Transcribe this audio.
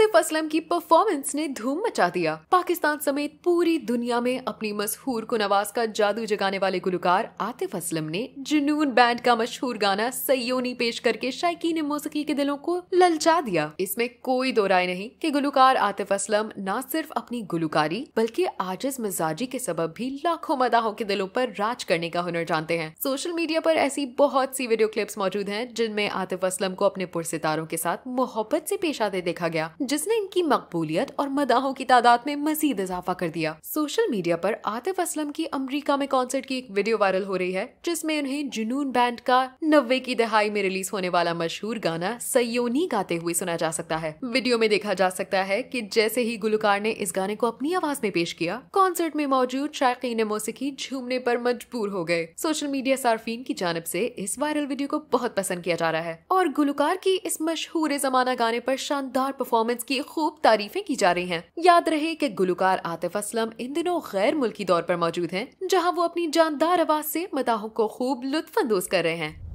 आतिफ असलम की परफॉर्मेंस ने धूम मचा दिया पाकिस्तान समेत पूरी दुनिया में अपनी मशहूर को नवाज का जादू जगाने वाले गुलकार आतिफ असलम ने जुनून बैंड का मशहूर गाना सयोनी पेश करके ने मौसकी के दिलों को ललचा दिया इसमें कोई दो राय नहीं की गुलकार आतिफ असलम न सिर्फ अपनी गुलकारी बल्कि आजिज मिजाजी के सबब भी लाखों मदाहों के दिलों पर राज करने का हुनर जानते हैं सोशल मीडिया पर ऐसी बहुत सी वीडियो क्लिप्स मौजूद हैं जिनमें आतिफ असलम को अपने पुरसितारों के साथ मोहब्बत से पेश आते देखा गया जिसने इनकी मकबूलियत और मदाहों की तादाद में मजीद इजाफा कर दिया सोशल मीडिया पर आतिफ असलम की अमरीका में कॉन्सर्ट की एक वीडियो वायरल हो रही है जिसमें उन्हें जुनून बैंड का नब्बे की दहाई में रिलीज होने वाला मशहूर गाना सयोनी गाते हुए सुना जा सकता है वीडियो में देखा जा सकता है की जैसे ही गुलकार ने इस गाने को अपनी आवाज में पेश किया कॉन्सर्ट में मौजूद शायकीन मौसीकी झूमने पर मजबूर हो गए सोशल मीडिया सार्फिन की जानब से इस वायरल वीडियो को बहुत पसंद किया जा रहा है और गुलकार की इस मशहूर जमाना गाने पर शानदार परफॉर्मेंस परफॉर्मेंस की खूब तारीफें की जा रही हैं। याद रहे कि गुलकार आतिफ असलम इन दिनों गैर मुल्की दौर पर मौजूद हैं, जहां वो अपनी जानदार आवाज से मदाहों को खूब अंदोज़ कर रहे हैं